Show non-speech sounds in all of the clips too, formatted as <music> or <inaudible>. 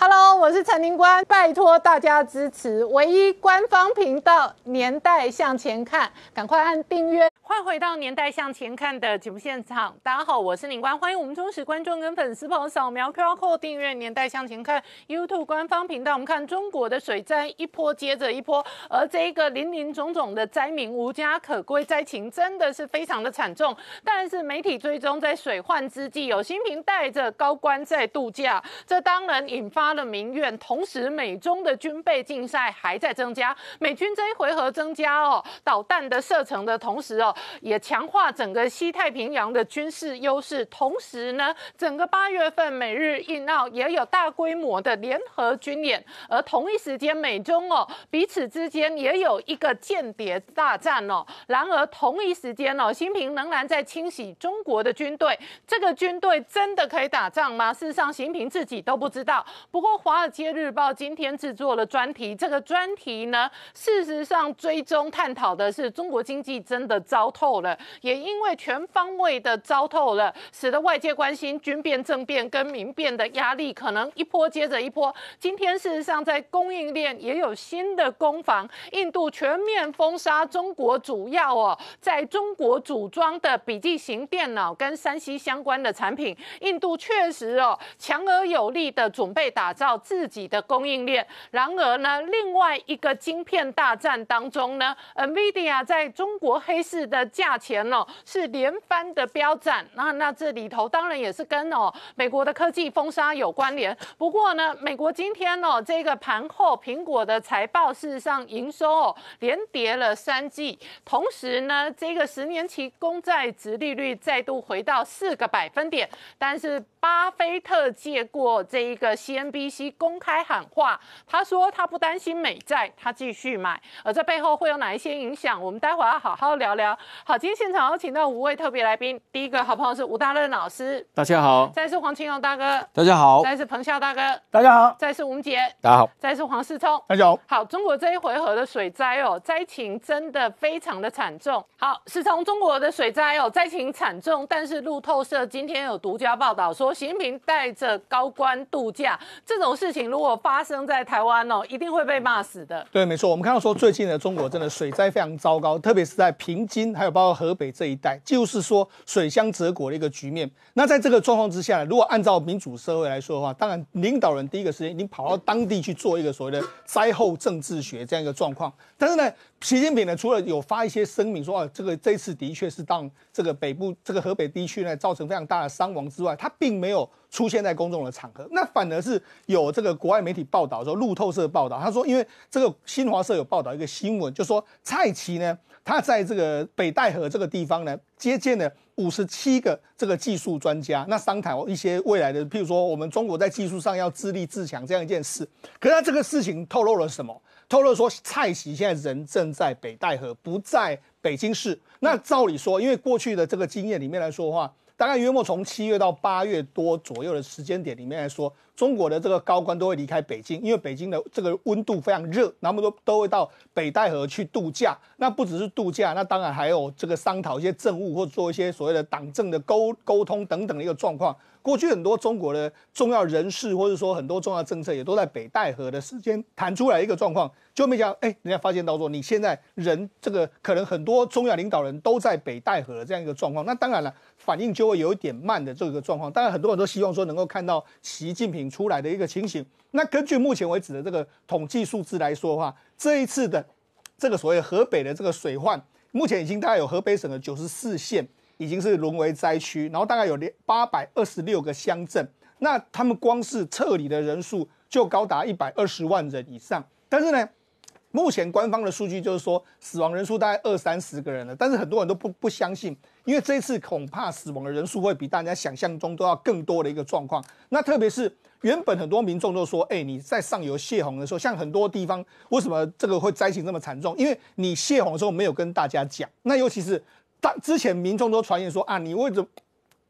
Hello，我是陈林官，拜托大家支持唯一官方频道《年代向前看》，赶快按订阅。快回到《年代向前看》的节目现场，大家好，我是林冠，欢迎我们忠实观众跟粉丝朋友扫描 QR Code 订阅《年代向前看》YouTube 官方频道。我们看中国的水灾一波接着一波，而这一个林林种种的灾民无家可归，灾情真的是非常的惨重。但是媒体追踪在水患之际，有新平带着高官在度假，这当然引发了民怨。同时，美中的军备竞赛还在增加，美军这一回合增加哦，导弹的射程的同时哦。也强化整个西太平洋的军事优势，同时呢，整个八月份美日印澳也有大规模的联合军演，而同一时间美中哦彼此之间也有一个间谍大战哦。然而同一时间哦，新平仍然在清洗中国的军队，这个军队真的可以打仗吗？事实上，习近平自己都不知道。不过《华尔街日报》今天制作了专题，这个专题呢，事实上追踪探讨的是中国经济真的遭。透了，也因为全方位的糟透了，使得外界关心军变、政变跟民变的压力可能一波接着一波。今天事实上在供应链也有新的攻防，印度全面封杀中国主要哦，在中国组装的笔记型电脑跟山西相关的产品。印度确实哦，强而有力的准备打造自己的供应链。然而呢，另外一个晶片大战当中呢 n v i d i a 在中国黑市的。的价钱哦，是连番的飙涨。那那这里头当然也是跟哦美国的科技封杀有关联。不过呢，美国今天哦这个盘后苹果的财报事实上营收哦连跌了三季，同时呢这个十年期公债值利率再度回到四个百分点。但是巴菲特借过这一个 CNBC 公开喊话，他说他不担心美债，他继续买。而这背后会有哪一些影响？我们待会要好好聊聊。好，今天现场有请到五位特别来宾。第一个好朋友是吴大任老师，大家好；再是黄清龙大哥，大家好；再是彭笑大哥，大家好；再是吴杰，大家好；再是黄世聪，大家好。好，中国这一回合的水灾哦，灾情真的非常的惨重。好，是从中国的水灾哦，灾情惨重，但是路透社今天有独家报道说，习近平带着高官度假这种事情，如果发生在台湾哦，一定会被骂死的。对，没错，我们看到说最近的中国真的水灾非常糟糕，特别是在平津。还有包括河北这一带，就是说水乡泽国的一个局面。那在这个状况之下如果按照民主社会来说的话，当然领导人第一个时间已经跑到当地去做一个所谓的灾后政治学这样一个状况，但是呢。习近平呢，除了有发一些声明说啊，这个这次的确是当这个北部这个河北地区呢造成非常大的伤亡之外，他并没有出现在公众的场合。那反而是有这个国外媒体报道说，路透社报道，他说，因为这个新华社有报道一个新闻，就说蔡奇呢，他在这个北戴河这个地方呢接见了五十七个这个技术专家，那商谈一些未来的，譬如说我们中国在技术上要自立自强这样一件事。可他这个事情透露了什么？透露说，蔡奇现在人正在北戴河，不在北京市。那照理说，因为过去的这个经验里面来说的话，大概约莫从七月到八月多左右的时间点里面来说，中国的这个高官都会离开北京，因为北京的这个温度非常热，那么都都会到北戴河去度假。那不只是度假，那当然还有这个商讨一些政务，或做一些所谓的党政的沟沟通等等的一个状况。过去很多中国的重要人士，或者说很多重要政策，也都在北戴河的时间谈出来一个状况，就没想，哎，人家发现到说，你现在人这个可能很多重要领导人都在北戴河的这样一个状况，那当然了，反应就会有一点慢的这个状况。当然，很多人都希望说能够看到习近平出来的一个情形。那根据目前为止的这个统计数字来说话，这一次的这个所谓河北的这个水患，目前已经大概有河北省的九十四县。已经是沦为灾区，然后大概有八百二十六个乡镇，那他们光是撤离的人数就高达一百二十万人以上。但是呢，目前官方的数据就是说，死亡人数大概二三十个人了。但是很多人都不不相信，因为这一次恐怕死亡的人数会比大家想象中都要更多的一个状况。那特别是原本很多民众都说，哎，你在上游泄洪的时候，像很多地方为什么这个会灾情这么惨重？因为你泄洪的时候没有跟大家讲。那尤其是。但之前民众都传言说啊，你为么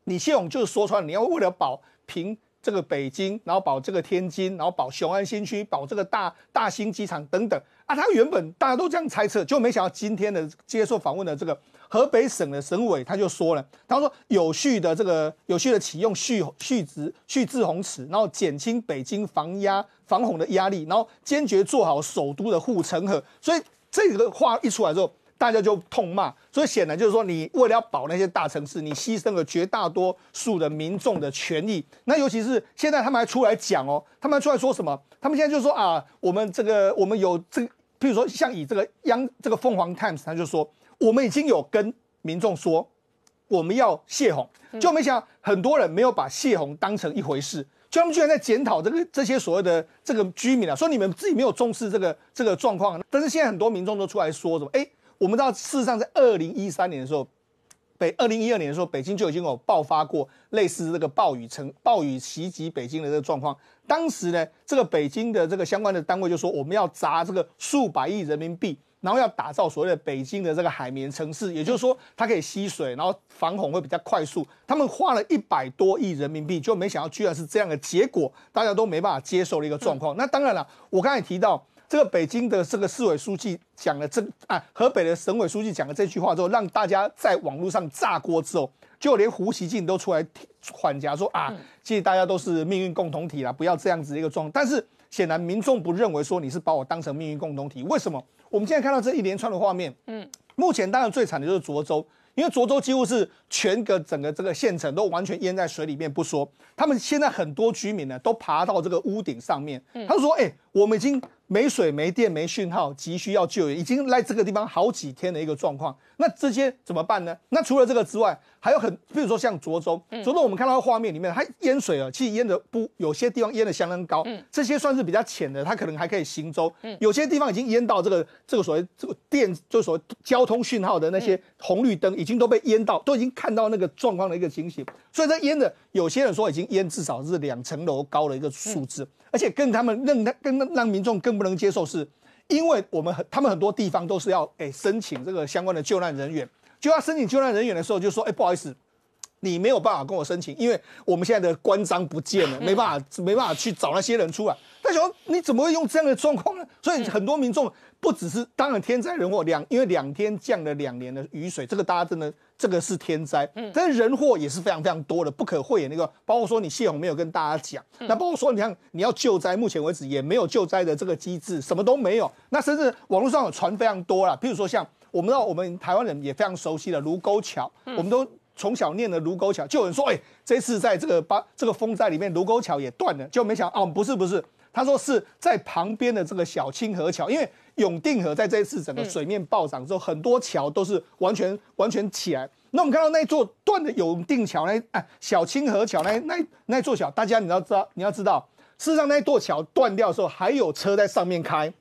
你谢勇就是说穿了，你要为了保平这个北京，然后保这个天津，然后保雄安新区，保这个大大兴机场等等啊。他原本大家都这样猜测，就没想到今天的接受访问的这个河北省的省委，他就说了，他说有序的这个有序的启用蓄蓄水蓄滞洪池，然后减轻北京防压防洪的压力，然后坚决做好首都的护城河。所以这个话一出来之后。大家就痛骂，所以显然就是说，你为了要保那些大城市，你牺牲了绝大多数的民众的权益。那尤其是现在，他们还出来讲哦，他们还出来说什么？他们现在就说啊，我们这个，我们有这，个，譬如说，像以这个央这个凤凰 Times，他就说，我们已经有跟民众说，我们要泄洪，就没想到很多人没有把泄洪当成一回事，就他们居然在检讨这个这些所谓的这个居民啊，说你们自己没有重视这个这个状况，但是现在很多民众都出来说什么，哎。我们知道，事实上，在二零一三年的时候，北二零一二年的时候，北京就已经有爆发过类似这个暴雨城暴雨袭击北京的这个状况。当时呢，这个北京的这个相关的单位就说，我们要砸这个数百亿人民币，然后要打造所谓的北京的这个海绵城市，也就是说，它可以吸水，然后防洪会比较快速。他们花了一百多亿人民币，就没想到居然是这样的结果，大家都没办法接受的一个状况。那当然了，我刚才提到。这个北京的这个市委书记讲了这啊，河北的省委书记讲了这句话之后，让大家在网络上炸锅之后，就连胡锡进都出来缓颊说啊，其实大家都是命运共同体啦，不要这样子一个状。但是显然民众不认为说你是把我当成命运共同体，为什么？我们现在看到这一连串的画面，嗯，目前当然最惨的就是涿州，因为涿州几乎是全个整个这个县城都完全淹在水里面不说，他们现在很多居民呢都爬到这个屋顶上面，他说哎，我们已经。没水、没电、没讯号，急需要救援，已经来这个地方好几天的一个状况，那这些怎么办呢？那除了这个之外，还有很，比如说像涿州，涿州我们看到画面里面，它淹水了，其实淹的不，有些地方淹的相当高，嗯，这些算是比较浅的，它可能还可以行舟，嗯，有些地方已经淹到这个这个所谓这个电，就所谓交通讯号的那些红绿灯，已经都被淹到，都已经看到那个状况的一个情形，所以在淹的，有些人说已经淹至少是两层楼高的一个数字，而且更他们让更让民众更不能接受，是因为我们很，他们很多地方都是要诶申请这个相关的救难人员。就要申请救难人员的时候，就说：“哎，不好意思，你没有办法跟我申请，因为我们现在的关章不见了，没办法，没办法去找那些人出来。”他想：“你怎么会用这样的状况呢？”所以很多民众不只是当然天灾人祸两，因为两天降了两年的雨水，这个大家真的这个是天灾，但是人祸也是非常非常多的，不可讳言。那个包括说你谢宏没有跟大家讲，那包括说你看你要救灾，目前为止也没有救灾的这个机制，什么都没有。那甚至网络上有传非常多了，比如说像。我们知道，我们台湾人也非常熟悉的卢沟桥，我们都从小念的卢沟桥。就有人说，哎，这次在这个八这个风灾里面，卢沟桥也断了，就没想哦，不是不是，他说是在旁边的这个小清河桥，因为永定河在这一次整个水面暴涨之后，很多桥都是完全完全起来。那我们看到那一座断的永定桥，那哎小清河桥，那那那座桥，大家你要知道，你要知道，事实上那座桥断掉的时候，还有车在上面开。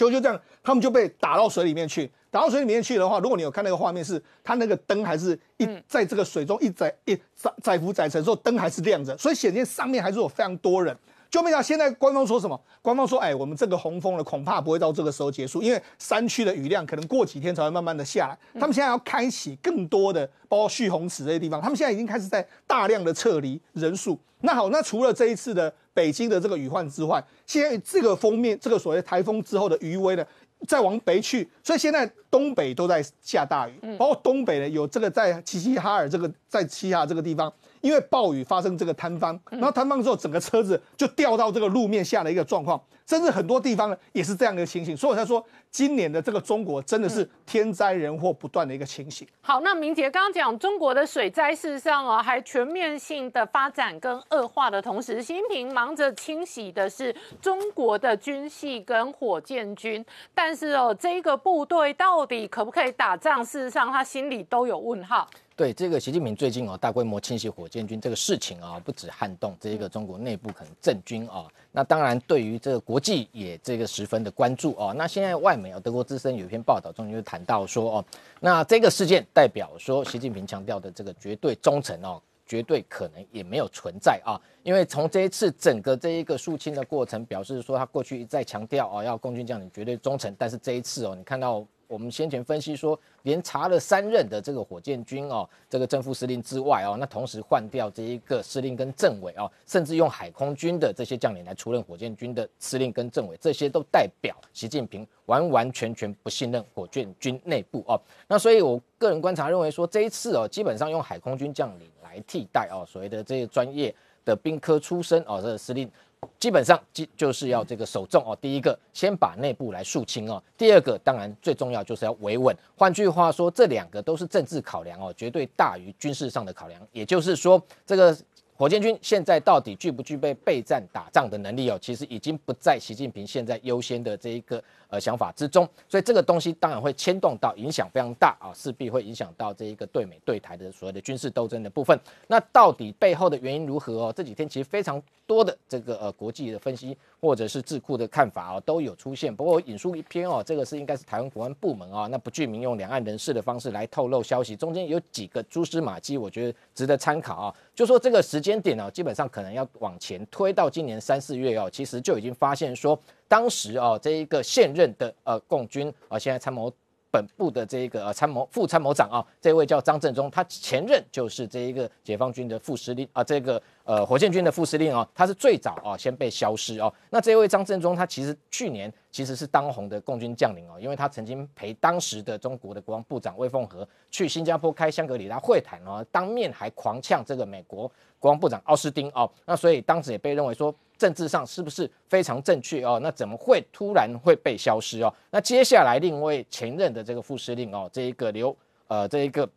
就就这样，他们就被打到水里面去。打到水里面去的话，如果你有看那个画面，是他那个灯还是一在这个水中一载一载载浮载沉之后，灯还是亮着，所以显见上面还是有非常多人。就没想现在官方说什么？官方说，哎，我们这个洪峰呢，恐怕不会到这个时候结束，因为山区的雨量可能过几天才会慢慢的下来。他们现在要开启更多的，包括蓄洪池这些地方。他们现在已经开始在大量的撤离人数。那好，那除了这一次的北京的这个雨患之外，现在这个封面，这个所谓台风之后的余威呢，再往北去，所以现在东北都在下大雨，包括东北呢，有这个在齐齐哈尔这个在齐齐哈尔这个地方。因为暴雨发生这个坍方，然后坍方之后，整个车子就掉到这个路面下的一个状况，甚至很多地方呢也是这样的情形，所以他说。今年的这个中国真的是天灾人祸不断的一个情形。好，那明杰刚刚讲中国的水灾，事实上哦还全面性的发展跟恶化的同时，习近平忙着清洗的是中国的军系跟火箭军，但是哦，这个部队到底可不可以打仗？事实上，他心里都有问号。对这个习近平最近哦大规模清洗火箭军这个事情啊，不止撼动这一个中国内部可能政军啊。那当然，对于这个国际也这个十分的关注哦。那现在外媒啊，德国之声有一篇报道，中间就谈到说哦，那这个事件代表说，习近平强调的这个绝对忠诚哦，绝对可能也没有存在啊。因为从这一次整个这一个肃清的过程，表示说他过去一再强调哦，要共军将领绝对忠诚，但是这一次哦，你看到。我们先前分析说，连查了三任的这个火箭军哦，这个正副司令之外哦，那同时换掉这一个司令跟政委哦，甚至用海空军的这些将领来出任火箭军的司令跟政委，这些都代表习近平完完全全不信任火箭军内部哦。那所以，我个人观察认为说，这一次哦，基本上用海空军将领来替代哦，所谓的这些专业的兵科出身哦个司令。基本上基就是要这个首重哦，第一个先把内部来肃清哦，第二个当然最重要就是要维稳。换句话说，这两个都是政治考量哦，绝对大于军事上的考量。也就是说，这个火箭军现在到底具不具备备战打仗的能力哦，其实已经不在习近平现在优先的这一个。呃，想法之中，所以这个东西当然会牵动到，影响非常大啊，势必会影响到这一个对美对台的所谓的军事斗争的部分。那到底背后的原因如何哦？这几天其实非常多的这个呃国际的分析或者是智库的看法哦，都有出现。不过引述一篇哦，这个是应该是台湾国安部门啊，那不具名用两岸人士的方式来透露消息，中间有几个蛛丝马迹，我觉得值得参考啊。就说这个时间点哦，基本上可能要往前推到今年三四月哦，其实就已经发现说。当时啊，这一个现任的呃，共军啊，现在参谋本部的这一个呃，参谋副参谋长啊，这位叫张振中，他前任就是这一个解放军的副司令啊，这个呃，火箭军的副司令啊，他是最早啊，先被消失哦。那这位张振中，他其实去年其实是当红的共军将领哦，因为他曾经陪当时的中国的国防部长魏凤和去新加坡开香格里拉会谈啊，当面还狂呛这个美国国防部长奥斯汀哦，那所以当时也被认为说。政治上是不是非常正确哦？那怎么会突然会被消失哦？那接下来，另外前任的这个副司令哦，这一个刘呃，这一个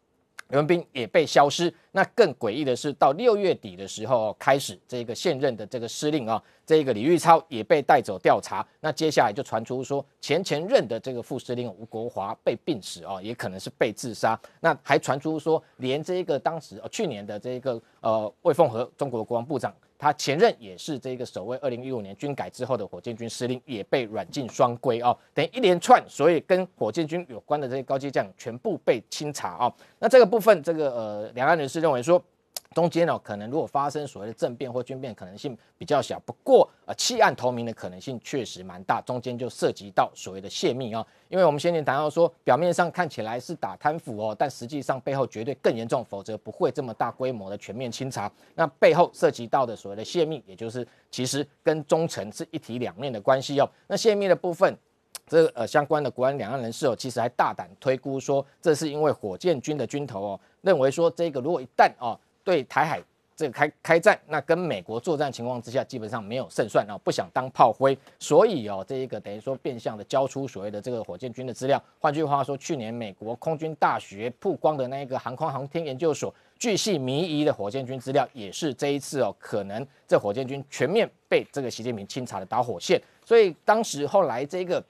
刘文斌也被消失。那更诡异的是，到六月底的时候开始，这个现任的这个司令啊，这一个李玉超也被带走调查。那接下来就传出说，前前任的这个副司令吴国华被病死哦，也可能是被自杀。那还传出说，连这一个当时呃去年的这一个呃魏凤和中国国防部长。他前任也是这个首位，二零一五年军改之后的火箭军司令也被软禁双规啊，等一连串，所以跟火箭军有关的这些高级将全部被清查啊。那这个部分，这个呃，两岸人士认为说。中间呢，可能如果发生所谓的政变或军变，可能性比较小。不过，呃，弃暗投明的可能性确实蛮大。中间就涉及到所谓的泄密哦，因为我们先前谈到说，表面上看起来是打贪腐哦，但实际上背后绝对更严重，否则不会这么大规模的全面清查。那背后涉及到的所谓的泄密，也就是其实跟忠诚是一体两面的关系哦。那泄密的部分，这呃相关的国安两岸人士哦，其实还大胆推估说，这是因为火箭军的军头哦，认为说这个如果一旦哦对台海这个开开战，那跟美国作战情况之下，基本上没有胜算，啊，不想当炮灰，所以哦，这一个等于说变相的交出所谓的这个火箭军的资料。换句话说，去年美国空军大学曝光的那一个航空航天研究所巨细靡遗的火箭军资料，也是这一次哦，可能这火箭军全面被这个习近平清查的导火线。所以当时后来这个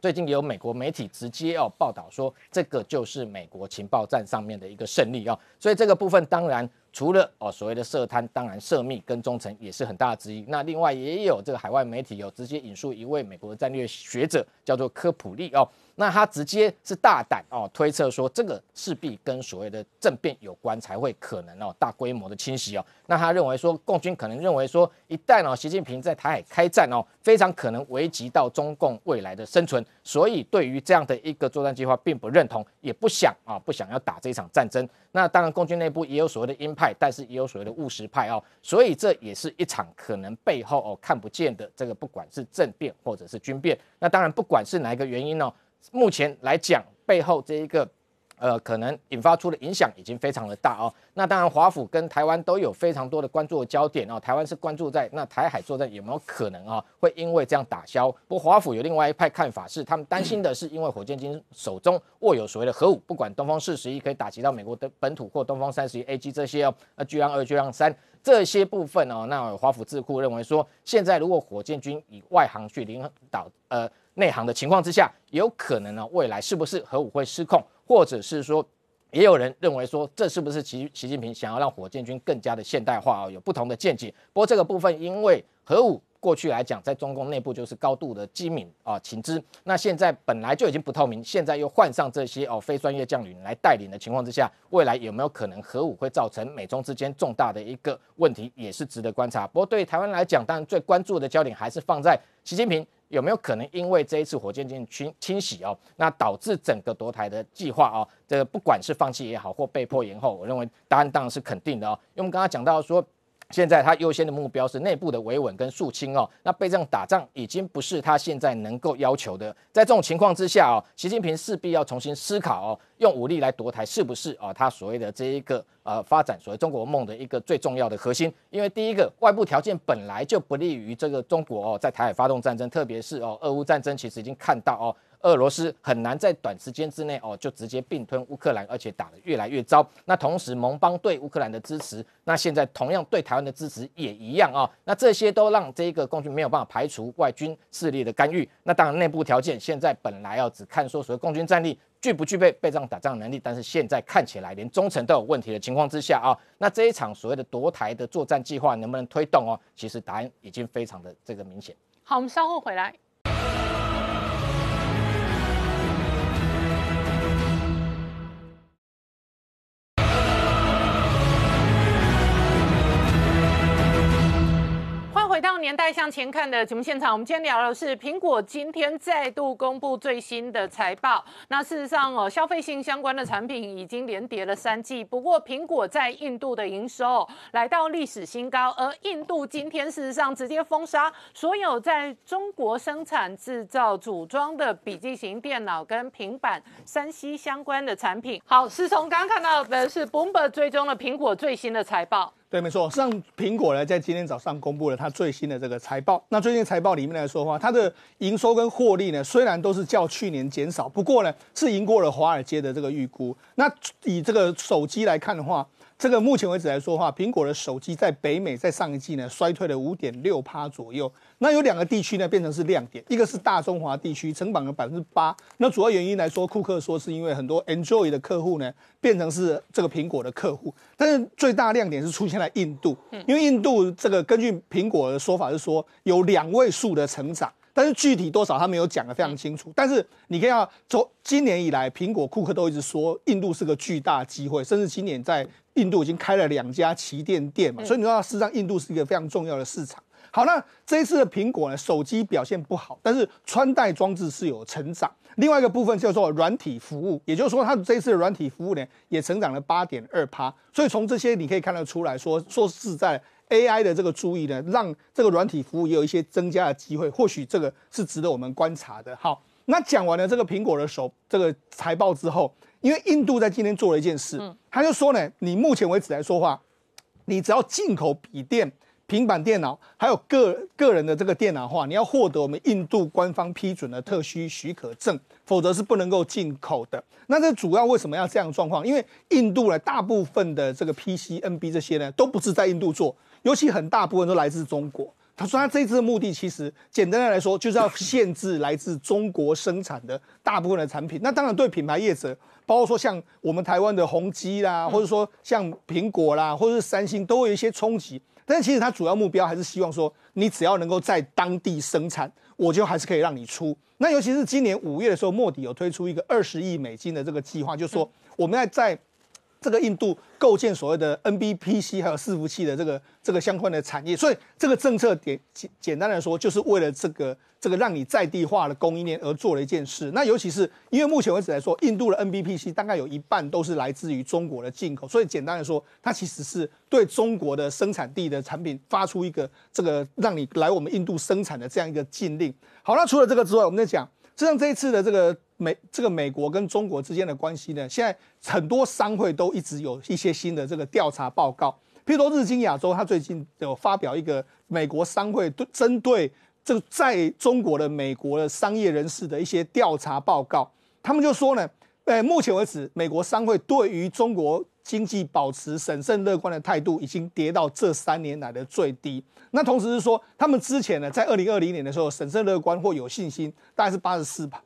最近有美国媒体直接要报道说，这个就是美国情报站上面的一个胜利哦，所以这个部分当然。除了哦，所谓的涉贪，当然涉密跟忠诚也是很大的之一。那另外也有这个海外媒体有直接引述一位美国的战略学者，叫做科普利哦。那他直接是大胆哦推测说，这个势必跟所谓的政变有关，才会可能哦大规模的侵袭哦。那他认为说，共军可能认为说，一旦哦习近平在台海开战哦，非常可能危及到中共未来的生存，所以对于这样的一个作战计划并不认同，也不想啊不想要打这场战争。那当然，共军内部也有所谓的鹰派，但是也有所谓的务实派哦，所以这也是一场可能背后哦看不见的这个，不管是政变或者是军变。那当然，不管是哪一个原因哦。目前来讲，背后这一个，呃，可能引发出的影响已经非常的大哦。那当然，华府跟台湾都有非常多的关注的焦点哦。台湾是关注在那台海作战有没有可能啊，会因为这样打消。不过华府有另外一派看法是，他们担心的是因为火箭军手中握有所谓的核武，不管东风四十一可以打击到美国的本土或东风三十一 AG 这些哦，那巨浪二、巨浪三这些部分哦，那华府智库认为说，现在如果火箭军以外行去领导，呃。内行的情况之下，有可能呢，未来是不是核武会失控，或者是说，也有人认为说，这是不是习习近平想要让火箭军更加的现代化啊？有不同的见解。不过这个部分，因为核武过去来讲，在中共内部就是高度的机敏啊情知，那现在本来就已经不透明，现在又换上这些哦非专业将领来带领的情况之下，未来有没有可能核武会造成美中之间重大的一个问题，也是值得观察。不过对台湾来讲，当然最关注的焦点还是放在习近平。有没有可能因为这一次火箭军清清洗哦，那导致整个夺台的计划哦，这个不管是放弃也好或被迫延后，我认为答案当然是肯定的哦。因为我们刚刚讲到说。现在他优先的目标是内部的维稳跟肃清哦，那被这样打仗已经不是他现在能够要求的。在这种情况之下哦，习近平势必要重新思考哦，用武力来夺台是不是啊他所谓的这一个呃发展所谓中国梦的一个最重要的核心？因为第一个外部条件本来就不利于这个中国哦在台海发动战争，特别是哦俄乌战争其实已经看到哦。俄罗斯很难在短时间之内哦，就直接并吞乌克兰，而且打得越来越糟。那同时，盟邦对乌克兰的支持，那现在同样对台湾的支持也一样啊。那这些都让这一个共军没有办法排除外军势力的干预。那当然，内部条件现在本来哦，只看说所谓共军战力具不具备备战打仗能力，但是现在看起来连中层都有问题的情况之下啊，那这一场所谓的夺台的作战计划能不能推动哦？其实答案已经非常的这个明显。好，我们稍后回来。年代向前看的节目现场，我们今天聊的是苹果今天再度公布最新的财报。那事实上哦，消费性相关的产品已经连跌了三季。不过，苹果在印度的营收来到历史新高，而印度今天事实上直接封杀所有在中国生产制造组装的笔记型电脑跟平板三 C 相关的产品。好，是从刚看到的是 Bloomberg 追踪了苹果最新的财报。对，没错。像苹果呢，在今天早上公布了它最新的这个财报。那最近财报里面来说话，它的营收跟获利呢，虽然都是较去年减少，不过呢，是赢过了华尔街的这个预估。那以这个手机来看的话，这个目前为止来说的话，苹果的手机在北美在上一季呢衰退了五点六趴左右。那有两个地区呢变成是亮点，一个是大中华地区，成榜了百分之八。那主要原因来说，库克说是因为很多 Android 的客户呢变成是这个苹果的客户。但是最大亮点是出现在印度，因为印度这个根据苹果的说法是说有两位数的成长，但是具体多少他没有讲得非常清楚。但是你可以看，从今年以来，苹果库克都一直说印度是个巨大机会，甚至今年在印度已经开了两家旗舰店嘛，所以你知道，事实上印度是一个非常重要的市场。好，那这一次的苹果呢，手机表现不好，但是穿戴装置是有成长。另外一个部分叫做软体服务，也就是说它这一次的软体服务呢也成长了八点二趴。所以从这些你可以看得出来说，说是在 AI 的这个注意呢，让这个软体服务有一些增加的机会，或许这个是值得我们观察的。好，那讲完了这个苹果的手这个财报之后。因为印度在今天做了一件事，他就说呢，你目前为止来说话，你只要进口笔电、平板电脑，还有个个人的这个电脑的话，你要获得我们印度官方批准的特需许可证，否则是不能够进口的。那这主要为什么要这样状况？因为印度呢，大部分的这个 PC、NB 这些呢，都不是在印度做，尤其很大部分都来自中国。他说他这次的目的其实简单的来说，就是要限制来自中国生产的大部分的产品。那当然对品牌业者。包括说像我们台湾的宏基啦，或者说像苹果啦，或者是三星，都会有一些冲击。但其实它主要目标还是希望说，你只要能够在当地生产，我就还是可以让你出。那尤其是今年五月的时候，莫迪有推出一个二十亿美金的这个计划，就是说我们要在。这个印度构建所谓的 NBP C 还有伺服器的这个这个相关的产业，所以这个政策点简简单来说，就是为了这个这个让你在地化的供应链而做了一件事。那尤其是因为目前为止来说，印度的 NBP C 大概有一半都是来自于中国的进口，所以简单来说，它其实是对中国的生产地的产品发出一个这个让你来我们印度生产的这样一个禁令。好，那除了这个之外，我们在讲，实际上这一次的这个。美这个美国跟中国之间的关系呢，现在很多商会都一直有一些新的这个调查报告，譬如说日经亚洲，它最近有发表一个美国商会对针对这在中国的美国的商业人士的一些调查报告，他们就说呢，呃，目前为止美国商会对于中国经济保持审慎乐观的态度已经跌到这三年来的最低，那同时是说他们之前呢，在二零二零年的时候审慎乐观或有信心大概是八十四吧。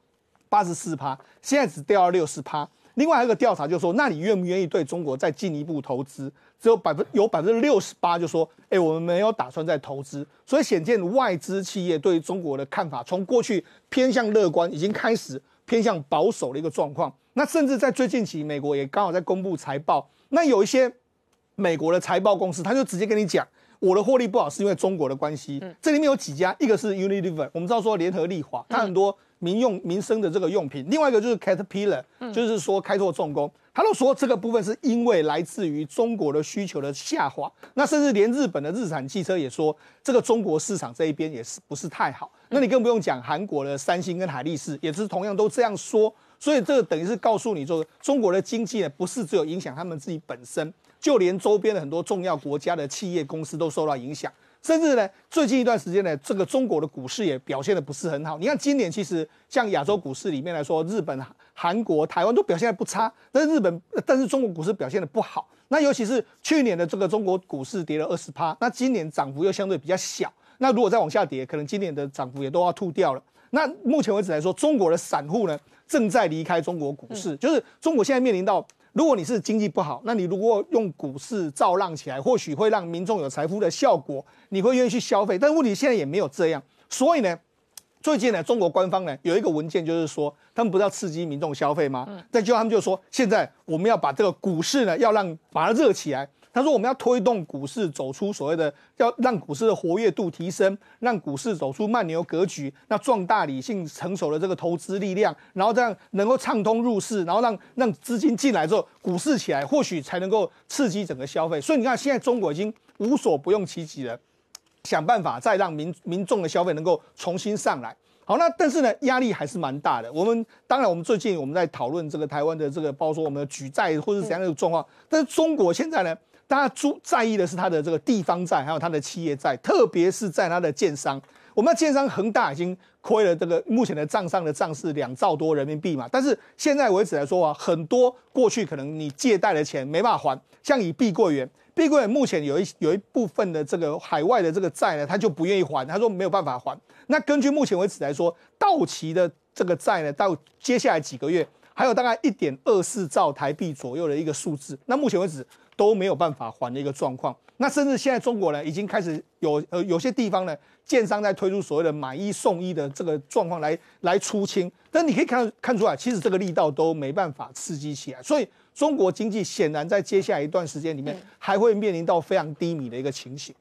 八十四趴，现在只掉到六十趴。另外还有一个调查，就说那你愿不愿意对中国再进一步投资？只有百分有百分之六十八，就说哎，我们没有打算再投资。所以显见外资企业对中国的看法，从过去偏向乐观，已经开始偏向保守的一个状况。那甚至在最近期，美国也刚好在公布财报。那有一些美国的财报公司，他就直接跟你讲，我的获利不好是因为中国的关系。这里面有几家，一个是 Unilever，我们知道说联合利华，它很多。民用民生的这个用品，另外一个就是 Caterpillar，就是说开拓重工，他都说这个部分是因为来自于中国的需求的下滑，那甚至连日本的日产汽车也说这个中国市场这一边也是不是太好，那你更不用讲韩国的三星跟海力士也是同样都这样说，所以这个等于是告诉你说中国的经济呢不是只有影响他们自己本身，就连周边的很多重要国家的企业公司都受到影响。甚至呢，最近一段时间呢，这个中国的股市也表现的不是很好。你看今年其实像亚洲股市里面来说，日本、韩国、台湾都表现的不差，但是日本但是中国股市表现的不好。那尤其是去年的这个中国股市跌了二十趴，那今年涨幅又相对比较小。那如果再往下跌，可能今年的涨幅也都要吐掉了。那目前为止来说，中国的散户呢正在离开中国股市，就是中国现在面临到。如果你是经济不好，那你如果用股市造浪起来，或许会让民众有财富的效果，你会愿意去消费。但问题现在也没有这样，所以呢，最近呢，中国官方呢有一个文件，就是说他们不是要刺激民众消费吗？嗯，再就他们就说现在我们要把这个股市呢，要让把它热起来。他说：“我们要推动股市走出所谓的，要让股市的活跃度提升，让股市走出慢牛格局，那壮大理性成熟的这个投资力量，然后这样能够畅通入市，然后让让资金进来之后，股市起来，或许才能够刺激整个消费。所以你看，现在中国已经无所不用其极了，想办法再让民民众的消费能够重新上来。好，那但是呢，压力还是蛮大的。我们当然，我们最近我们在讨论这个台湾的这个，包括说我们的举债或者怎样一个状况，但是中国现在呢？”大家注在意的是它的这个地方债，还有它的企业债，特别是在它的建商。我们建商恒大已经亏了，这个目前的账上的账是两兆多人民币嘛。但是现在为止来说啊，很多过去可能你借贷的钱没法还，像以碧桂园，碧桂园目前有一有一部分的这个海外的这个债呢，他就不愿意还，他说没有办法还。那根据目前为止来说，到期的这个债呢，到接下来几个月还有大概一点二四兆台币左右的一个数字。那目前为止。都没有办法还的一个状况，那甚至现在中国呢，已经开始有呃有些地方呢，建商在推出所谓的买一送一的这个状况来来出清，但你可以看看出来，其实这个力道都没办法刺激起来，所以中国经济显然在接下来一段时间里面还会面临到非常低迷的一个情形。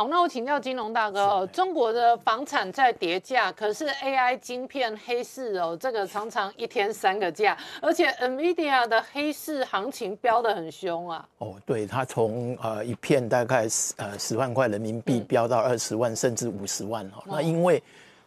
好，那我请教金融大哥哦，中国的房产在叠价，可是 AI 晶片黑市哦，这个常常一天三个价，而且 Nvidia 的黑市行情飙得很凶啊。哦，对，它从呃一片大概十呃十万块人民币，飙到二十万甚至五十万哈。那因为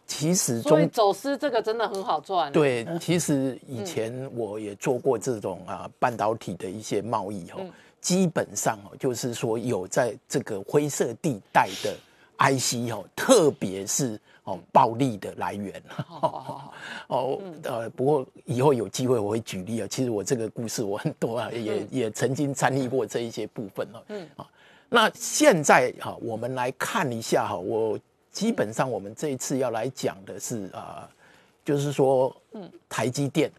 其实中，所以走私这个真的很好赚。对，其实以前我也做过这种啊半导体的一些贸易哈。基本上哦，就是说有在这个灰色地带的 IC 哦，特别是哦暴力的来源。<laughs> 哦呃，不过以后有机会我会举例啊。其实我这个故事我很多啊，也也曾经参与过这一些部分哦。嗯啊，那现在哈，我们来看一下哈，我基本上我们这一次要来讲的是啊，就是说嗯，台积电。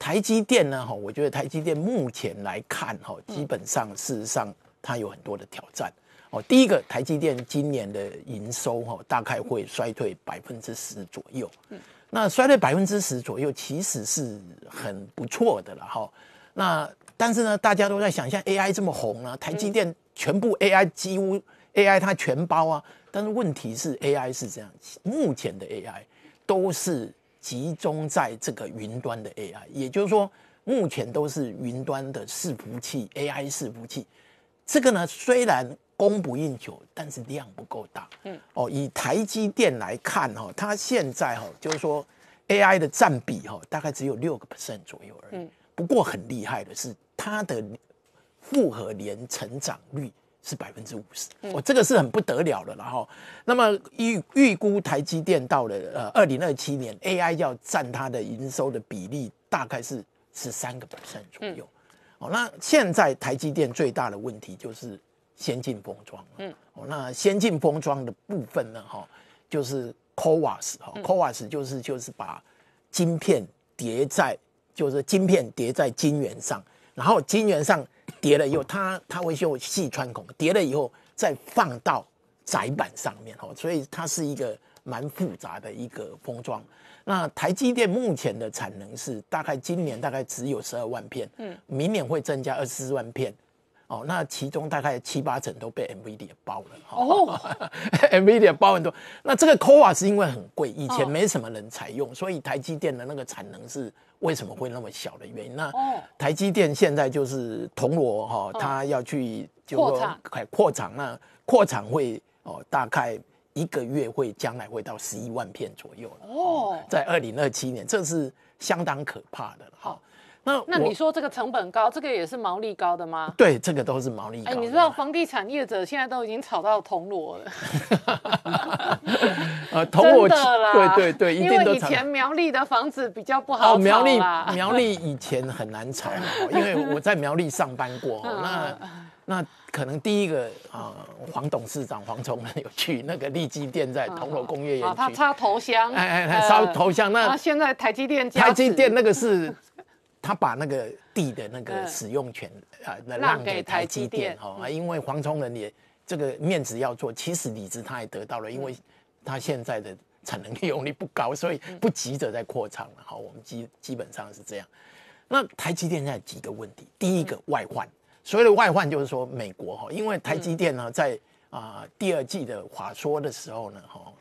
台积电呢？哈，我觉得台积电目前来看，哈，基本上事实上它有很多的挑战。哦，第一个，台积电今年的营收，哈，大概会衰退百分之十左右。嗯，那衰退百分之十左右，其实是很不错的了，哈。那但是呢，大家都在想，像 AI 这么红啊，台积电全部 AI 几乎 AI 它全包啊。但是问题是，AI 是这样，目前的 AI 都是。集中在这个云端的 AI，也就是说，目前都是云端的伺服器 AI 伺服器。这个呢，虽然供不应求，但是量不够大。嗯，哦，以台积电来看，哈，它现在哈，就是说 AI 的占比哈，大概只有六个 percent 左右而已。不过很厉害的是，它的复合年成长率。是百分之五十，哦，这个是很不得了了，然后，那么预预估台积电到了呃二零二七年，AI 要占它的营收的比例大概是十三个百分 t 左右，哦，那现在台积电最大的问题就是先进封装，嗯，哦，那先进封装的部分呢，哈，就是 CoWAS，哈，CoWAS 就是就是把晶片叠在，就是晶片叠在晶圆上，然后晶圆上。叠了以后，它它会用细穿孔叠了以后，再放到窄板上面哈，所以它是一个蛮复杂的一个封装。那台积电目前的产能是大概今年大概只有十二万片，嗯，明年会增加二十四万片。哦，那其中大概七八成都被 Nvidia 包了哈。哦，<laughs> Nvidia 包很多。那这个 k o a 是因为很贵，以前没什么人采用，所以台积电的那个产能是为什么会那么小的原因。那台积电现在就是铜锣哈，它要去说快扩厂那扩厂会哦，大概一个月会将来会到十一万片左右了。哦，在二零二七年，这是相当可怕的哈。那那你说这个成本高，这个也是毛利高的吗？对，这个都是毛利高。哎，你知道房地产业者现在都已经炒到铜锣了，<laughs> 呃，铜锣，对对对，因为以前苗栗的房子比较不好炒。哦，苗栗苗栗以前很难炒，因为我在苗栗上班过。<laughs> 那那可能第一个啊，黄董事长黄崇仁有去那个利基店在铜锣工业园区。他插头香，哎哎，插头香。那现在台积电，台积电那个是。他把那个地的那个使用权啊，那让给台积电哈，因为黄崇仁也这个面子要做，其实李子他也得到了，因为他现在的产能利用率不高，所以不急着在扩厂了哈。我们基基本上是这样。那台积电现在几个问题，第一个外患，所谓的外患就是说美国哈，因为台积电呢在啊第二季的华说的时候呢哈，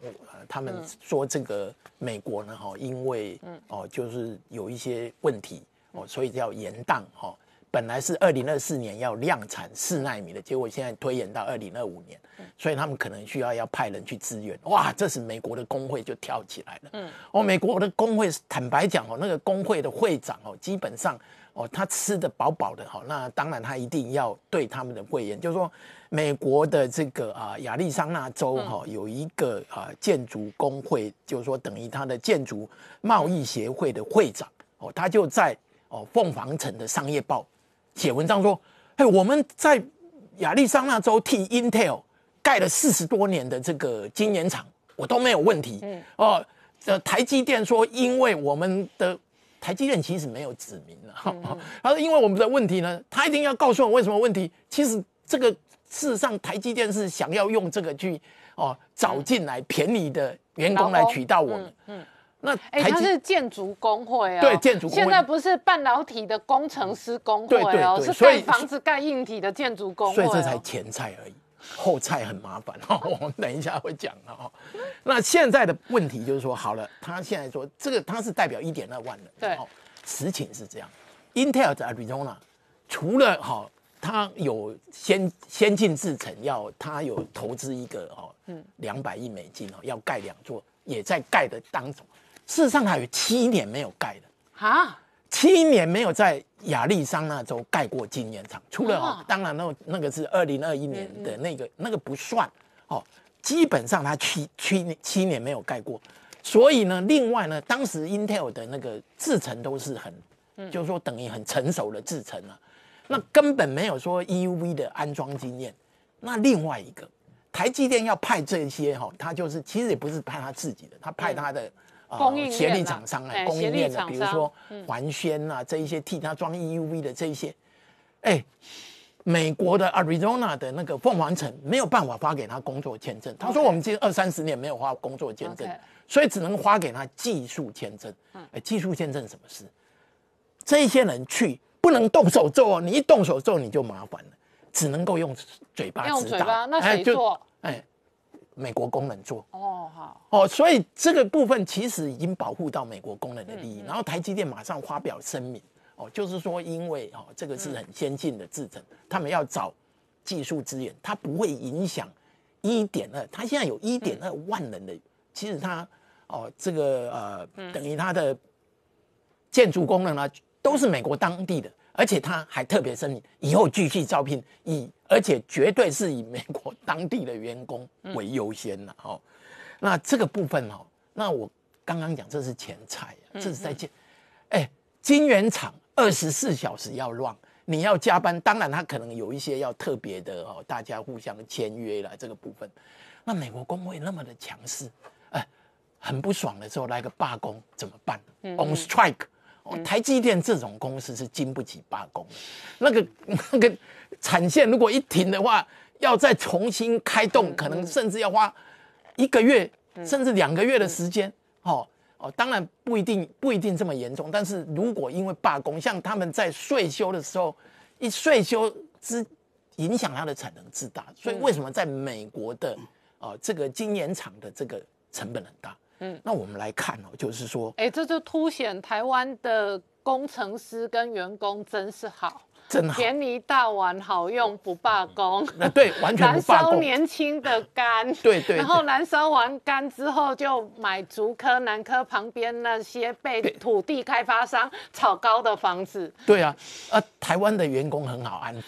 他们说这个美国呢哈，因为哦就是有一些问题。哦，所以叫延宕哈，本来是二零二四年要量产四纳米的，结果现在推延到二零二五年，所以他们可能需要要派人去支援。哇，这是美国的工会就跳起来了。嗯，哦，美国的工会坦白讲哦，那个工会的会长哦，基本上哦，他吃的饱饱的哈，那当然他一定要对他们的会员，就是说美国的这个啊亚利桑那州哈有一个啊建筑工会，就是说等于他的建筑贸易协会的会长哦，他就在。哦，凤凰城的商业报写文章说，哎，我们在亚利桑那州替 Intel 盖了四十多年的这个晶圆厂，我都没有问题。哦，这台积电说，因为我们的台积电其实没有指名了，<laughs> 他说因为我们的问题呢，他一定要告诉我为什么问题。其实这个事实上，台积电是想要用这个去哦找进来便宜的员工来取代我们。那哎，他是建筑工会啊，对建筑工会。现在不是半导体的工程师工会哦，是盖房子盖硬体的建筑工会。所以这才前菜而已，后菜很麻烦哦。<laughs> 我们等一下会讲哦。那现在的问题就是说，好了，他现在说这个他是代表一点二万的，对哦。实情是这样，Intel z 比 n 呢，除了哦，它有先先进制程，要它有投资一个哦，嗯，两百亿美金哦，要盖两座，也在盖的当中。事实上，他有七年没有盖的啊，七年没有在亚利桑那州盖过晶圆厂，除了哦，当然那那个是二零二一年的那个那个不算哦，基本上他七七七年没有盖过，所以呢，另外呢，当时 Intel 的那个制程都是很，就是说等于很成熟的制程了，那根本没有说 EUV 的安装经验。那另外一个，台积电要派这些哈，他就是其实也不是派他自己的，他派他的。啊，协力厂商哎，供应链的，比如说环宣啊这一些替他装 EUV 的这一些，哎，美国的 Arizona 的那个凤凰城没有办法发给他工作签证，他说我们这二三十年没有发工作签证，所以只能发给他技术签证。哎，技术签证什么事？这些人去不能动手做，你一动手做你就麻烦了，只能够用嘴巴。用嘴巴那谁做？哎。美国工人做哦好哦，所以这个部分其实已经保护到美国工人的利益。然后台积电马上发表声明哦，就是说因为哦这个是很先进的制程，他们要找技术资源，它不会影响一点二。它现在有一点二万人的，其实它哦这个呃等于它的建筑工人呢都是美国当地的，而且他还特别声明以后继续招聘以。而且绝对是以美国当地的员工为优先了哈，那这个部分哈，那我刚刚讲这是前菜，这是再建，哎，晶圆厂二十四小时要乱，你要加班，当然他可能有一些要特别的哦，大家互相签约了这个部分。那美国工会那么的强势，哎，很不爽的时候来个罢工怎么办？On strike，台积电这种公司是经不起罢工的，那个 <laughs> 那个。产线如果一停的话，要再重新开动，可能甚至要花一个月甚至两个月的时间。哦哦，当然不一定不一定这么严重，但是如果因为罢工，像他们在税休的时候，一税休之影响它的产能之大，所以为什么在美国的这个晶圆厂的这个成本很大？嗯，那我们来看哦，就是说，哎，这就凸显台湾的工程师跟员工真是好。真便宜大碗，好用不罢工。那对，完全 <laughs> 燃烧年轻的肝。对对。然后燃烧完肝之后，就买竹科、南科旁边那些被土地开发商炒高的房子。对啊，呃，台湾的员工很好安抚，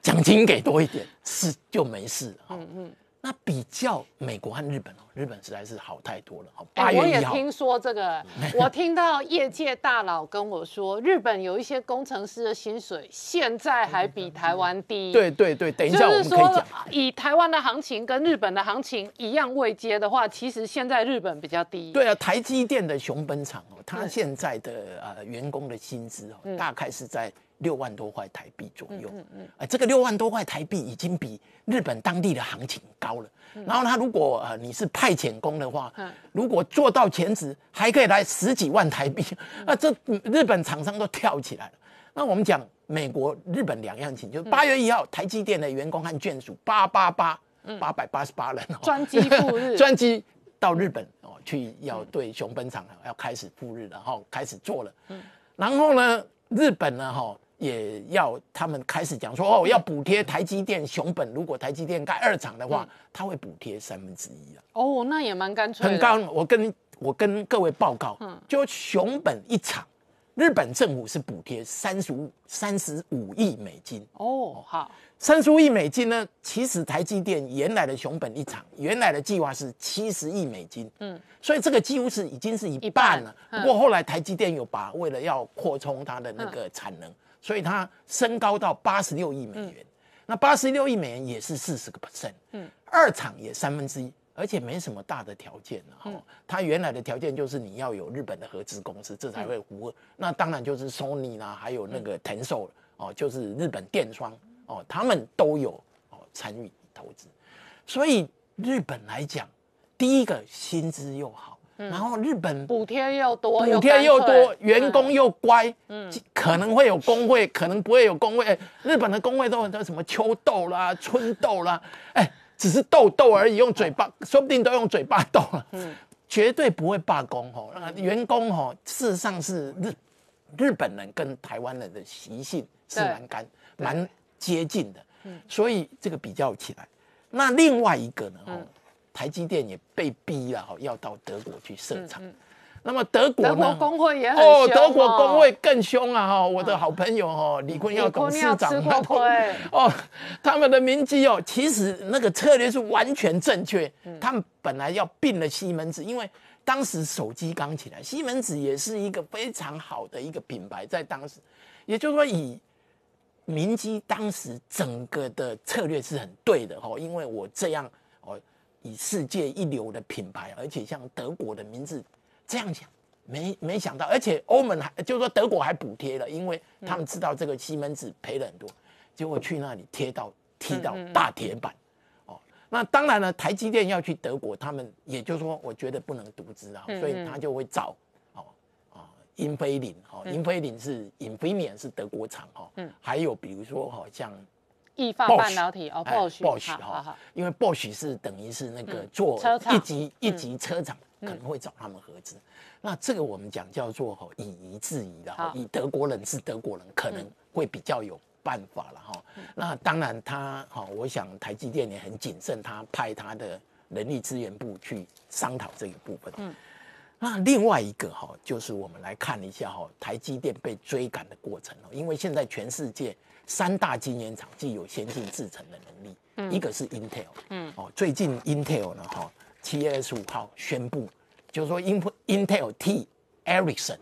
奖金给多一点，是就没事。嗯嗯。那比较美国和日本哦。日本实在是好太多了，好，我也听说这个，<laughs> 我听到业界大佬跟我说，日本有一些工程师的薪水现在还比台湾低。<laughs> 对对对，等一下我们可以讲，以台湾的行情跟日本的行情一样未接的话，其实现在日本比较低。对啊，台积电的熊本厂哦，它现在的呃员工的薪资哦，大概是在六万多块台币左右。嗯嗯，哎，这个六万多块台币已经比日本当地的行情高了。然后他如果呃你是派派遣工的话，如果做到全职，还可以来十几万台币。<laughs> 那这日本厂商都跳起来了。那我们讲美国、日本两样情，就八月一号，台积电的员工和眷属八八八八百八十八人专机赴日，<laughs> 专机到日本哦去要对熊本厂要开始赴日，然后开始做了。然后呢，日本呢哈。也要他们开始讲说哦，要补贴台积电熊本。如果台积电盖二厂的话，他会补贴三分之一啊。哦，那也蛮干脆。很高，我跟我跟各位报告，就熊本一场，日本政府是补贴三十五三十五亿美金。哦，好，三十五亿美金呢？其实台积电原来的熊本一场原来的计划是七十亿美金。嗯，所以这个几乎是已经是一半了。不过后来台积电有把为了要扩充它的那个产能。所以它升高到八十六亿美元，那八十六亿美元也是四十个 percent，嗯，二厂也三分之一，而且没什么大的条件了哈。它原来的条件就是你要有日本的合资公司，这才会互二。那当然就是 Sony 啦，还有那个 t o s o 哦，就是日本电商哦，他们都有哦参与投资。所以日本来讲，第一个薪资又好。然后日本补贴又多，补贴又多，员工又乖，嗯，可能会有工会，可能不会有工会。日本的工会都很多什么秋豆啦、春豆啦，哎，只是豆豆而已，用嘴巴，说不定都用嘴巴豆了，嗯，绝对不会罢工哦。员工哦，事实上是日日本人跟台湾人的习性是蛮干、蛮接近的，嗯，所以这个比较起来，那另外一个呢，哦。台积电也被逼了哈，要到德国去设厂。那么德国呢？德国工会也很哦，德国工会更凶啊！哈，我的好朋友哦，李坤耀董事长，他哦，他们的明基哦，其实那个策略是完全正确。他们本来要并了西门子，因为当时手机刚起来，西门子也是一个非常好的一个品牌在当时。也就是说，以明基当时整个的策略是很对的哈，因为我这样。以世界一流的品牌，而且像德国的名字这样讲，没没想到，而且欧盟还就是说德国还补贴了，因为他们知道这个西门子赔了很多，结果去那里贴到踢到大铁板，哦，那当然了，台积电要去德国，他们也就是说，我觉得不能独资啊，所以他就会找哦啊英飞凌哦，英飞凌是 i n f i n i n 是德国厂哈，还有比如说好像。易法半导体哦，博世，好好好，因为博世是等于是那个做一级一级车厂，可能会找他们合资。那这个我们讲叫做哈以夷制夷的，哈，以德国人治德国人，可能会比较有办法了哈。那当然他哈，我想台积电也很谨慎，他派他的人力资源部去商讨这个部分。嗯，那另外一个哈，就是我们来看一下哈，台积电被追赶的过程了，因为现在全世界。三大晶圆厂既有先进制程的能力，嗯，一个是 Intel，嗯，哦，最近 Intel 呢，哈，七月二十五号宣布，就是说 i n Intel T Ericsson，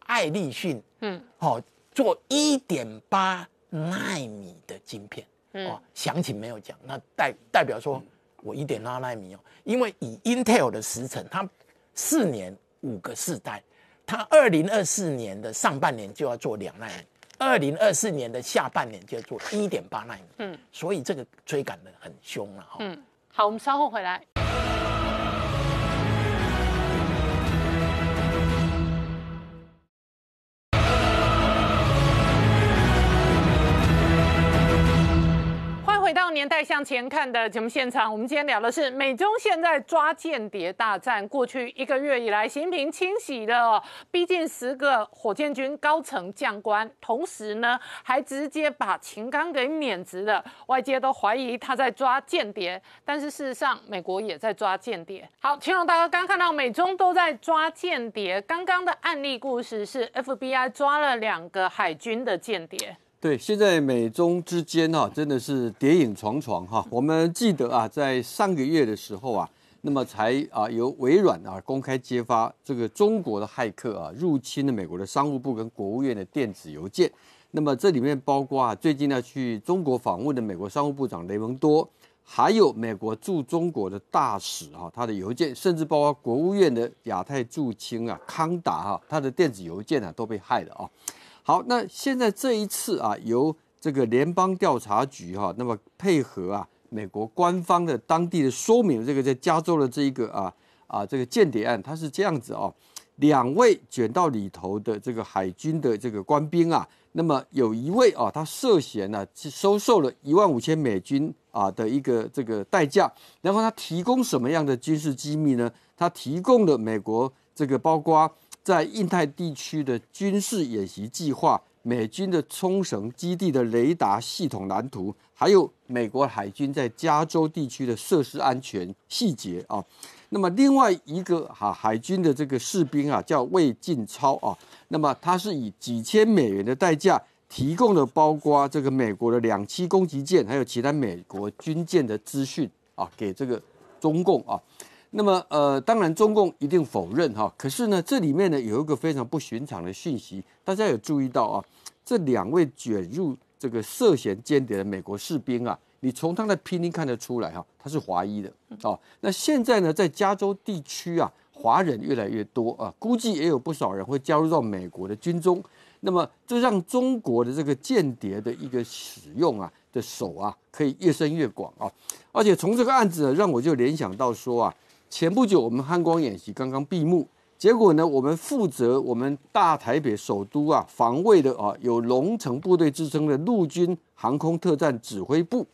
爱立讯，嗯，哦，做一点八纳米的晶片，哦，详情没有讲，那代代表说，我一点八纳米哦，因为以 Intel 的时程，它四年五个世代，它二零二四年的上半年就要做两纳米。二零二四年的下半年就要做一点八纳米，嗯，所以这个追赶的很凶了哈。嗯，好，我们稍后回来。再向前看的节目现场，我们今天聊的是美中现在抓间谍大战。过去一个月以来，刑平清洗了逼近十个火箭军高层将官，同时呢，还直接把秦刚给免职了。外界都怀疑他在抓间谍，但是事实上，美国也在抓间谍。好，秦众大家刚看到美中都在抓间谍，刚刚的案例故事是 FBI 抓了两个海军的间谍。对，现在美中之间哈真的是谍影重重哈。我们记得啊，在上个月的时候啊，那么才啊由微软啊公开揭发这个中国的骇客啊入侵了美国的商务部跟国务院的电子邮件。那么这里面包括啊最近呢去中国访问的美国商务部长雷蒙多，还有美国驻中国的大使哈他的邮件，甚至包括国务院的亚太驻青啊康达哈他的电子邮件啊都被害了啊。好，那现在这一次啊，由这个联邦调查局哈，那么配合啊，美国官方的当地的说明，这个在加州的这一个啊啊这个间谍案，它是这样子哦，两位卷到里头的这个海军的这个官兵啊，那么有一位啊，他涉嫌呢收受了一万五千美军啊的一个这个代价，然后他提供什么样的军事机密呢？他提供了美国这个包括。在印太地区的军事演习计划，美军的冲绳基地的雷达系统蓝图，还有美国海军在加州地区的设施安全细节啊。那么另外一个哈海军的这个士兵啊，叫魏晋超啊，那么他是以几千美元的代价提供的，包括这个美国的两栖攻击舰，还有其他美国军舰的资讯啊，给这个中共啊。那么，呃，当然中共一定否认哈。可是呢，这里面呢有一个非常不寻常的讯息，大家有注意到啊？这两位卷入这个涉嫌间谍的美国士兵啊，你从他的拼音看得出来哈，他是华裔的哦。那现在呢，在加州地区啊，华人越来越多啊，估计也有不少人会加入到美国的军中。那么，这让中国的这个间谍的一个使用啊的手啊，可以越伸越广啊。而且从这个案子，呢，让我就联想到说啊。前不久，我们汉光演习刚刚闭幕，结果呢，我们负责我们大台北首都啊防卫的啊，有龙城部队之称的陆军航空特战指挥部，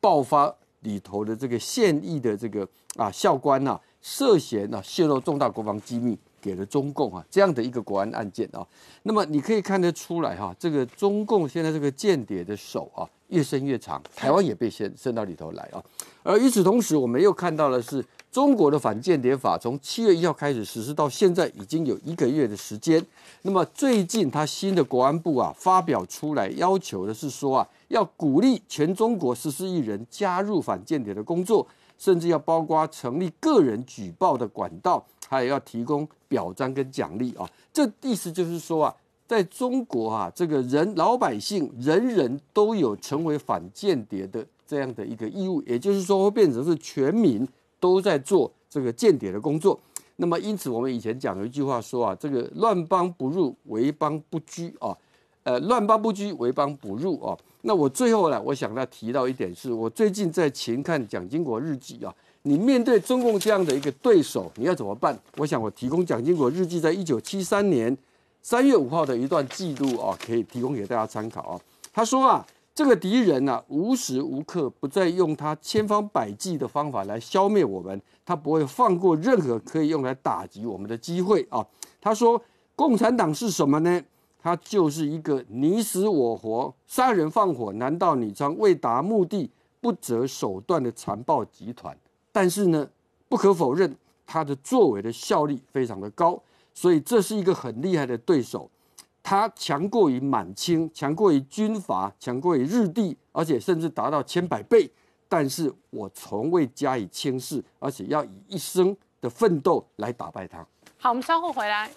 爆发里头的这个现役的这个啊校官呐，涉嫌啊泄露重大国防机密，给了中共啊这样的一个国安案件啊。那么你可以看得出来哈，这个中共现在这个间谍的手啊。越伸越长，台湾也被先伸到里头来啊！而与此同时，我们又看到的是中国的反间谍法从七月一号开始实施到现在已经有一个月的时间。那么最近，他新的国安部啊发表出来，要求的是说啊，要鼓励全中国十四亿人加入反间谍的工作，甚至要包括成立个人举报的管道，还要提供表彰跟奖励啊！这意思就是说啊。在中国啊，这个人老百姓人人都有成为反间谍的这样的一个义务，也就是说会变成是全民都在做这个间谍的工作。那么因此我们以前讲有一句话说啊，这个乱邦不入，为邦不居啊，呃，乱邦不居，为邦不入啊。那我最后呢，我想要提到一点是，我最近在勤看蒋经国日记啊，你面对中共这样的一个对手，你要怎么办？我想我提供蒋经国日记，在一九七三年。三月五号的一段记录啊，可以提供给大家参考啊。他说啊，这个敌人呢，无时无刻不在用他千方百计的方法来消灭我们，他不会放过任何可以用来打击我们的机会啊。他说，共产党是什么呢？他就是一个你死我活、杀人放火、难盗女娼、为达目的不择手段的残暴集团。但是呢，不可否认，他的作为的效率非常的高。所以这是一个很厉害的对手，他强过于满清，强过于军阀，强过于日帝，而且甚至达到千百倍。但是我从未加以轻视，而且要以一生的奋斗来打败他。好，我们稍后回来。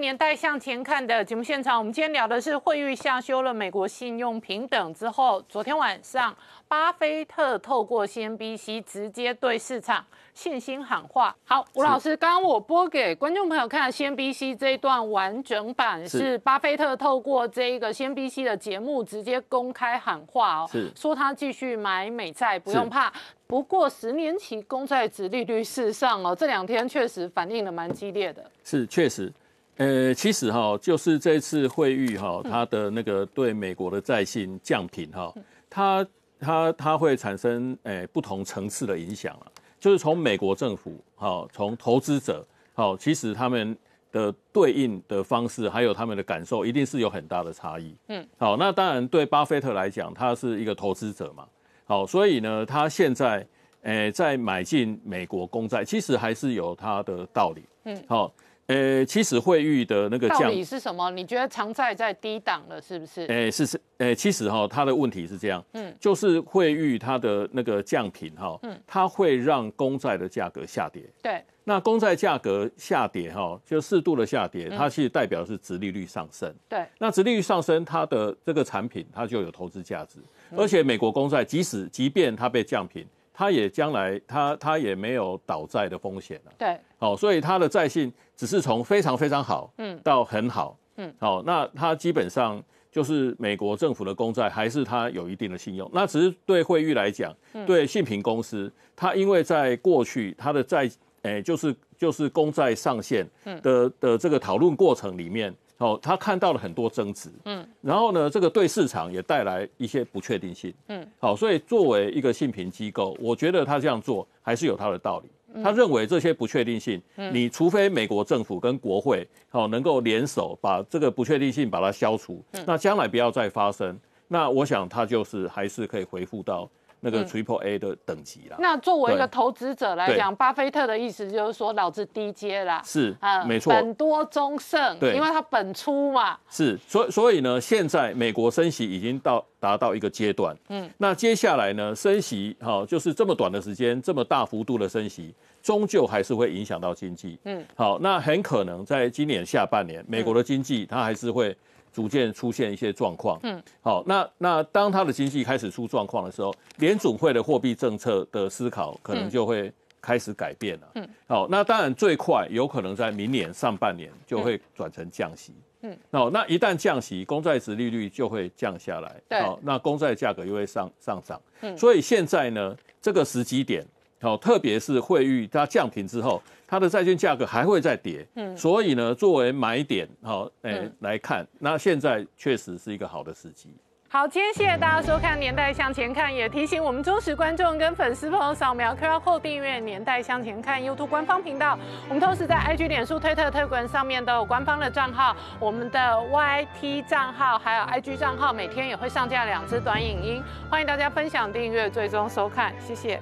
年代向前看的节目现场，我们今天聊的是惠誉下修了美国信用平等之后。昨天晚上，巴菲特透过 CNBC 直接对市场信心喊话。好，吴老师，刚刚我播给观众朋友看 CNBC 这一段完整版，是巴菲特透过这一个 CNBC 的节目直接公开喊话哦，是说他继续买美债，不用怕。不过十年期公债值利率是上哦，这两天确实反应的蛮激烈的。是，确实。呃，其实哈，就是这次会议哈，它的那个对美国的债信降评哈，它它它会产生诶不同层次的影响了。就是从美国政府好，从投资者好，其实他们的对应的方式还有他们的感受，一定是有很大的差异。嗯，好，那当然对巴菲特来讲，他是一个投资者嘛，好，所以呢，他现在诶在买进美国公债，其实还是有他的道理。嗯，好。呃，其实惠率的那个降到底是什么？你觉得长债在低档了是不是？哎，是是，哎，其实哈，它的问题是这样，嗯，就是惠率它的那个降频哈，嗯，它会让公债的价格下跌，对，那公债价格下跌哈，就适度的下跌，它是代表是殖利率上升，对，那殖利率上升，它的这个产品它就有投资价值，而且美国公债即使即便它被降频。它也将来，它它也没有倒债的风险了。对，好，所以它的债信只是从非常非常好，嗯，到很好，嗯，好，那它基本上就是美国政府的公债，还是它有一定的信用。那只是对惠誉来讲，对信平公司，它因为在过去它的债，哎，就是就是公债上限的的这个讨论过程里面。好，他看到了很多增值，嗯，然后呢，这个对市场也带来一些不确定性，嗯，好，所以作为一个信评机构，我觉得他这样做还是有他的道理。他认为这些不确定性，你除非美国政府跟国会好能够联手把这个不确定性把它消除，那将来不要再发生，那我想他就是还是可以回复到。那个 triple A 的等级啦，那作为一个投资者来讲，巴菲特的意思就是说，老子低阶啦，是啊，没错，本多中盛，对，因为它本初嘛，是，所所以呢，现在美国升息已经到达到一个阶段，嗯，那接下来呢，升息哈，就是这么短的时间，这么大幅度的升息，终究还是会影响到经济，嗯，好，那很可能在今年下半年，美国的经济它还是会。逐渐出现一些状况，嗯，好，那那当它的经济开始出状况的时候，联总会的货币政策的思考可能就会开始改变了，嗯，好，那当然最快有可能在明年上半年就会转成降息，嗯，好，那一旦降息，公债值利率就会降下来，对，好，那公债价格又会上上涨，嗯，所以现在呢，这个时机点。哦，特别是汇率它降平之后，它的债券价格还会再跌。嗯，所以呢，作为买点，好，哎来看，那现在确实是一个好的时机。好，今天谢谢大家收看《年代向前看》，也提醒我们忠实观众跟粉丝朋友扫描 QR Code 订阅《年代向前看》YouTube 官方频道。我们同时在 IG、脸书、推特、推文上面都有官方的账号，我们的 YT 账号还有 IG 账号，每天也会上架两支短影音，欢迎大家分享、订阅、追踪收看，谢谢。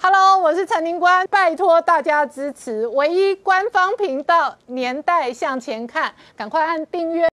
Hello，我是陈明官，拜托大家支持唯一官方频道《年代向前看》，赶快按订阅。